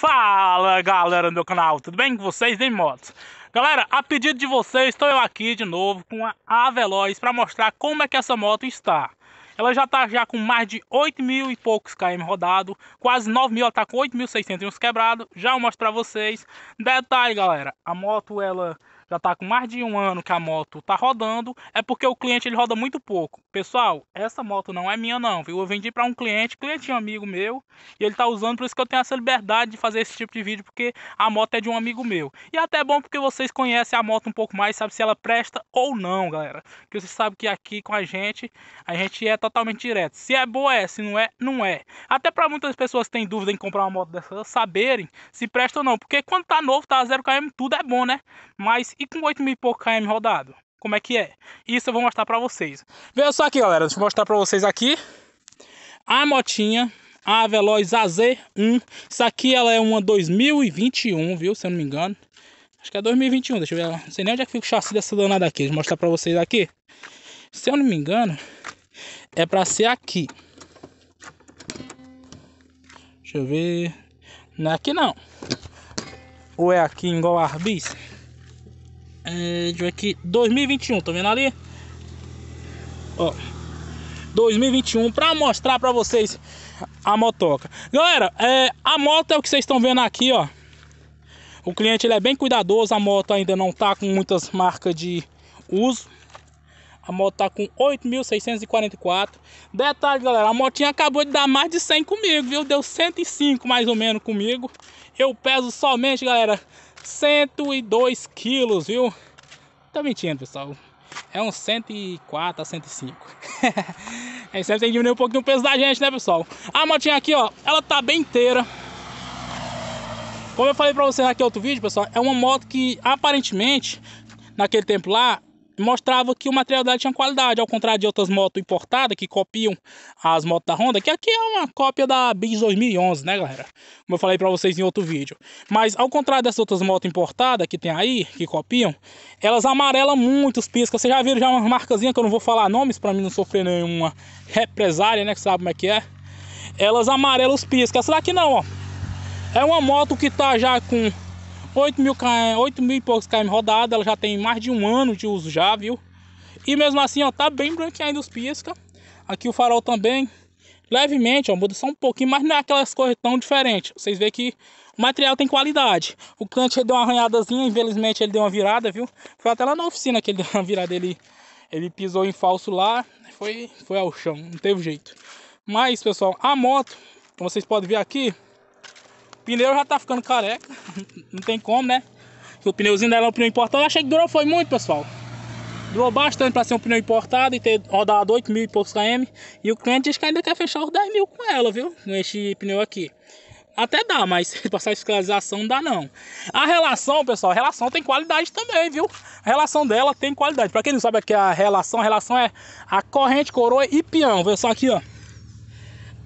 Fala galera do meu canal, tudo bem com vocês? Em motos. Galera, a pedido de vocês, estou eu aqui de novo com a Aveloz para mostrar como é que essa moto está. Ela já está já com mais de 8 mil e poucos km rodado, quase 9 mil, ela está com 8.601 quebrado. Já eu mostro para vocês. Detalhe galera, a moto ela já está com mais de um ano que a moto está rodando, é porque o cliente ele roda muito pouco. Pessoal, essa moto não é minha não, viu? Eu vendi para um cliente, cliente é um amigo meu, e ele está usando, por isso que eu tenho essa liberdade de fazer esse tipo de vídeo, porque a moto é de um amigo meu. E é até bom porque vocês conhecem a moto um pouco mais, sabe se ela presta ou não, galera. Porque vocês sabem que aqui com a gente, a gente é totalmente direto. Se é boa é, se não é, não é. Até para muitas pessoas que têm dúvida em comprar uma moto dessa, saberem se presta ou não, porque quando tá novo, tá 0 km, tudo é bom, né? Mas e com 8 mil e pouco km rodado. Como é que é? Isso eu vou mostrar pra vocês. Veja só aqui, galera. Deixa eu mostrar pra vocês aqui. A motinha, a Veloz AZ1. Isso aqui ela é uma 2021, viu? Se eu não me engano. Acho que é 2021, deixa eu ver. Não sei nem onde é que fica o chassi dessa danada aqui. Deixa eu mostrar pra vocês aqui. Se eu não me engano, é pra ser aqui. Deixa eu ver. Não é aqui não. Ou é aqui igual a Arbis? É, deixa eu ver aqui. 2021, tá vendo ali? Ó. 2021 para mostrar para vocês a motoca. Galera, é, a moto é o que vocês estão vendo aqui, ó. O cliente ele é bem cuidadoso, a moto ainda não tá com muitas marcas de uso. A moto tá com 8.644. Detalhe, galera, a motinha acabou de dar mais de 100 comigo, viu? Deu 105 mais ou menos comigo. Eu peso somente, galera, 102 quilos, viu? Tô mentindo, pessoal. É uns 104 a 105. a gente sempre tem que diminuir um pouquinho o peso da gente, né, pessoal? A motinha aqui, ó, ela tá bem inteira. Como eu falei pra vocês aqui outro vídeo, pessoal, é uma moto que aparentemente, naquele tempo lá, mostrava que o material dela tinha qualidade, ao contrário de outras motos importadas que copiam as motos da Honda, que aqui é uma cópia da Biz 2011, né, galera? Como eu falei para vocês em outro vídeo. Mas ao contrário dessas outras motos importadas que tem aí, que copiam, elas amarelam muito os piscas. Vocês já viram já uma marcazinha que eu não vou falar nomes para mim não sofrer nenhuma represária, né, que sabe como é que é? Elas amarelam os piscas. será que não, ó. É uma moto que tá já com 8 mil, 8 mil e poucos km rodada, ela já tem mais de um ano de uso já, viu? E mesmo assim, ó, tá bem branquinho ainda os pisca. Aqui o farol também, levemente, ó, muda só um pouquinho, mas não é aquelas coisas tão diferentes. Vocês veem que o material tem qualidade. O cante deu uma arranhadazinha, infelizmente ele deu uma virada, viu? Foi até lá na oficina que ele deu uma virada, ele, ele pisou em falso lá, foi, foi ao chão, não teve jeito. Mas, pessoal, a moto, como vocês podem ver aqui, o pneu já tá ficando careca. Não tem como, né? O pneuzinho dela é um pneu importado. Eu achei que durou foi muito, pessoal. Durou bastante para ser um pneu importado e ter rodado 8 mil e poucos km. E o cliente diz que ainda quer fechar os 10 mil com ela, viu? Com este pneu aqui. Até dá, mas passar fiscalização não dá não. A relação, pessoal, a relação tem qualidade também, viu? A relação dela tem qualidade. Para quem não sabe aqui é a relação, a relação é a corrente, coroa e peão. Vê só aqui, ó.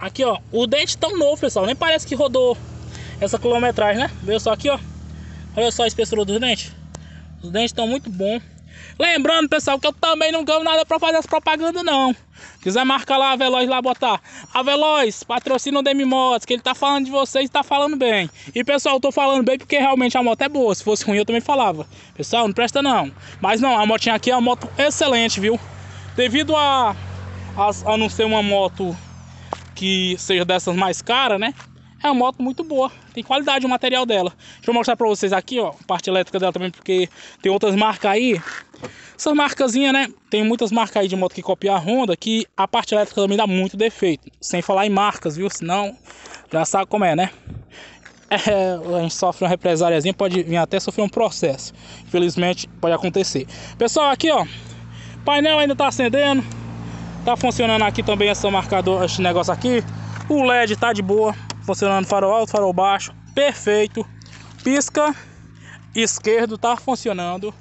Aqui, ó. O dente tão novo, pessoal. Nem parece que rodou essa quilometragem, né? Veio só aqui, ó. Olha só a espessura dos dentes. Os dentes estão muito bons. Lembrando, pessoal, que eu também não ganho nada pra fazer as propagandas, não. Quiser marcar lá a Veloz lá, botar. A Veloz, patrocina o Demi Motos, que ele tá falando de vocês e tá falando bem. E, pessoal, eu tô falando bem porque realmente a moto é boa. Se fosse ruim, eu também falava. Pessoal, não presta não. Mas não, a motinha aqui é uma moto excelente, viu? Devido a, a, a não ser uma moto que seja dessas mais caras, né? É uma moto muito boa, tem qualidade o material dela. Deixa eu mostrar pra vocês aqui, ó, a parte elétrica dela também, porque tem outras marcas aí. Essas marcazinhas, né, tem muitas marcas aí de moto que copiam a Honda, que a parte elétrica também dá muito defeito. Sem falar em marcas, viu, senão já sabe como é, né? É, a gente sofre uma represáriazinha, pode vir até sofrer um processo. Infelizmente, pode acontecer. Pessoal, aqui, ó, painel ainda tá acendendo. Tá funcionando aqui também essa marcador, esse negócio aqui. O LED tá de boa funcionando farol alto, farol baixo, perfeito. Pisca esquerdo tá funcionando.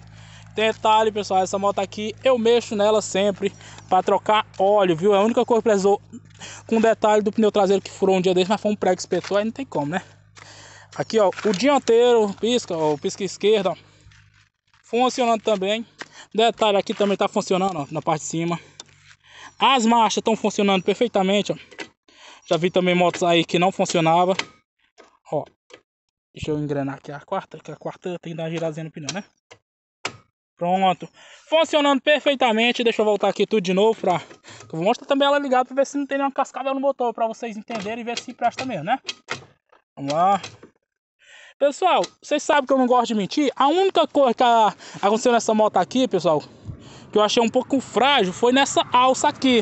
Detalhe, pessoal, essa moto aqui eu mexo nela sempre para trocar óleo, viu? É a única coisa que precisou com detalhe do pneu traseiro que furou um dia desse, mas foi um prego espetou, aí não tem como, né? Aqui, ó, o dianteiro, pisca, ó, pisca esquerda, ó, funcionando também. Detalhe aqui também tá funcionando, ó, na parte de cima. As marchas estão funcionando perfeitamente, ó. Já vi também motos aí que não funcionava. Ó, deixa eu engrenar aqui a quarta, que a quarta tem que dar uma giradinha no pneu, né? Pronto. Funcionando perfeitamente. Deixa eu voltar aqui tudo de novo pra... Eu vou mostrar também ela ligada pra ver se não tem nenhuma cascavel no motor. Pra vocês entenderem e ver se presta mesmo, né? Vamos lá. Pessoal, vocês sabem que eu não gosto de mentir. A única coisa que aconteceu nessa moto aqui, pessoal, que eu achei um pouco frágil, foi nessa alça aqui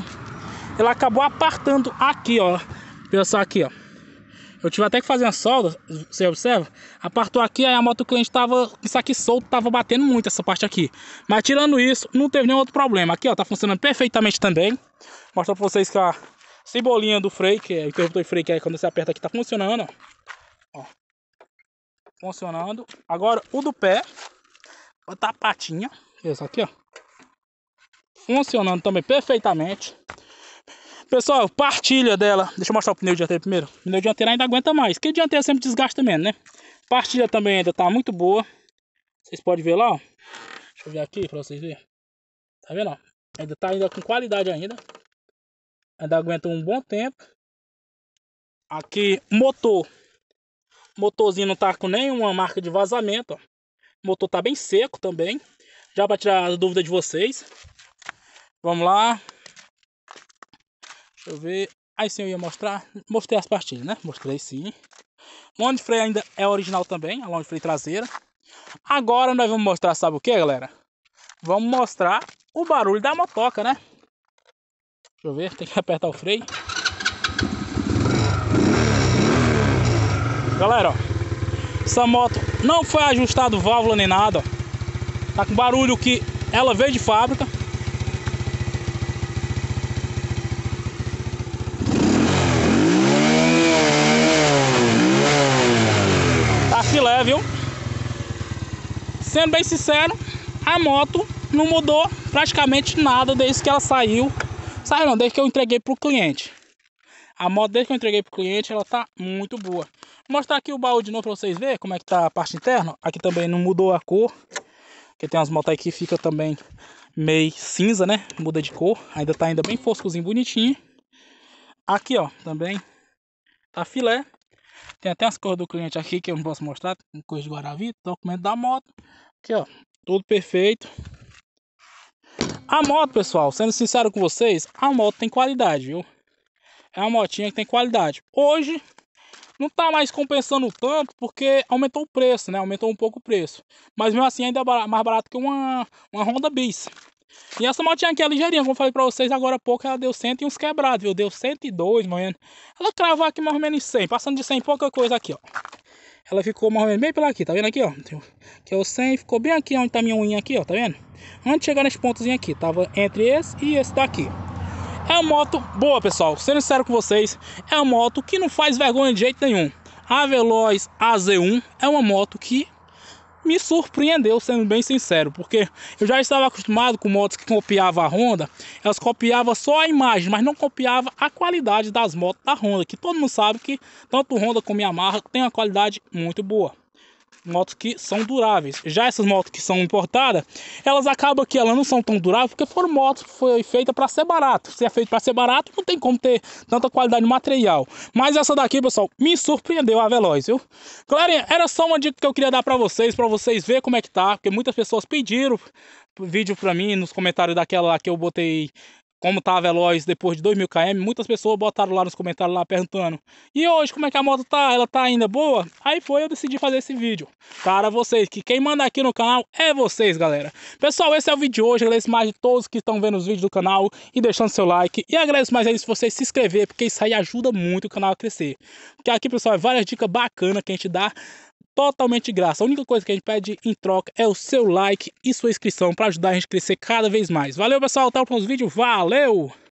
ela acabou apartando aqui, ó. pensar aqui, ó. Eu tive até que fazer uma solda, você observa? Apartou aqui, aí a moto do cliente tava, isso aqui solto, tava batendo muito essa parte aqui. Mas tirando isso, não teve nenhum outro problema. Aqui, ó, tá funcionando perfeitamente também. Mostrar pra vocês que a cebolinha do freio, que é o interruptor de freio, que é quando você aperta aqui, tá funcionando, ó. ó. Funcionando. Agora, o do pé, botar a patinha, isso aqui, ó. Funcionando também perfeitamente. Pessoal, partilha dela. Deixa eu mostrar o pneu dianteiro primeiro. O pneu dianteiro ainda aguenta mais. Porque dianteiro sempre desgasta menos, né? Partilha também ainda tá muito boa. Vocês podem ver lá, ó. Deixa eu ver aqui pra vocês verem. Tá vendo, ó? Ainda tá ainda com qualidade ainda. Ainda aguenta um bom tempo. Aqui, motor. Motorzinho não tá com nenhuma marca de vazamento, ó. motor tá bem seco também. Já pra tirar a dúvida de vocês. Vamos lá. Deixa eu ver. Aí sim eu ia mostrar. Mostrei as pastilhas, né? Mostrei sim. Mão de freio ainda é original também. A mão de freio traseira. Agora nós vamos mostrar, sabe o que, galera? Vamos mostrar o barulho da motoca, né? Deixa eu ver, tem que apertar o freio. Galera, ó, essa moto não foi ajustado válvula nem nada, ó. Tá com barulho que ela veio de fábrica. filé, viu? Sendo bem sincero, a moto não mudou praticamente nada desde que ela saiu. Saiu não, desde que eu entreguei pro cliente. A moto desde que eu entreguei pro cliente, ela tá muito boa. Vou mostrar aqui o baú de novo para vocês verem como é que tá a parte interna. Aqui também não mudou a cor. Porque tem umas motos aí que fica também meio cinza, né? Muda de cor. Ainda tá ainda bem foscozinho, bonitinho. Aqui, ó, também tá filé. Tem até as cores do cliente aqui que eu não posso mostrar. Tem cor de Guaravita, documento da moto. Aqui, ó. Tudo perfeito. A moto, pessoal, sendo sincero com vocês, a moto tem qualidade, viu? É uma motinha que tem qualidade. Hoje, não tá mais compensando tanto porque aumentou o preço, né? Aumentou um pouco o preço. Mas mesmo assim ainda é mais barato que uma, uma Honda Bis. E essa motinha aqui é ligeirinha, como eu falei pra vocês agora há pouco, ela deu 100 e uns quebrados, viu? Deu 102, mano. Ela cravou aqui mais ou menos 100, passando de 100 pouca coisa aqui, ó. Ela ficou mais ou menos bem pela aqui, tá vendo aqui, ó? Que é o 100, ficou bem aqui onde tá minha unha aqui, ó, tá vendo? Antes de chegar nesse pontozinho aqui, tava entre esse e esse daqui. É uma moto boa, pessoal, sendo sincero com vocês, é uma moto que não faz vergonha de jeito nenhum. A Veloz AZ1 é uma moto que me surpreendeu, sendo bem sincero, porque eu já estava acostumado com motos que copiavam a Honda, elas copiavam só a imagem, mas não copiavam a qualidade das motos da Honda, que todo mundo sabe que tanto Honda como Yamaha tem uma qualidade muito boa motos que são duráveis. Já essas motos que são importadas, elas acabam que elas não são tão duráveis porque foram motos que foi feita para ser barato. Se é feito para ser barato, não tem como ter tanta qualidade de material. Mas essa daqui, pessoal, me surpreendeu a Veloz, viu? Galerinha, era só uma dica que eu queria dar para vocês, para vocês ver como é que tá, porque muitas pessoas pediram vídeo para mim nos comentários daquela que eu botei como tá veloz depois de 2000 km, muitas pessoas botaram lá nos comentários lá perguntando: "E hoje como é que a moto tá? Ela tá ainda boa?". Aí foi eu decidi fazer esse vídeo. Para vocês, que quem manda aqui no canal é vocês, galera. Pessoal, esse é o vídeo de hoje. Agradeço mais de todos que estão vendo os vídeos do canal e deixando seu like. E agradeço mais aí se você se inscrever, porque isso aí ajuda muito o canal a crescer. Porque aqui, pessoal, é várias dicas bacanas que a gente dá totalmente de graça. A única coisa que a gente pede em troca é o seu like e sua inscrição para ajudar a gente a crescer cada vez mais. Valeu, pessoal. Até o próximo vídeo. Valeu!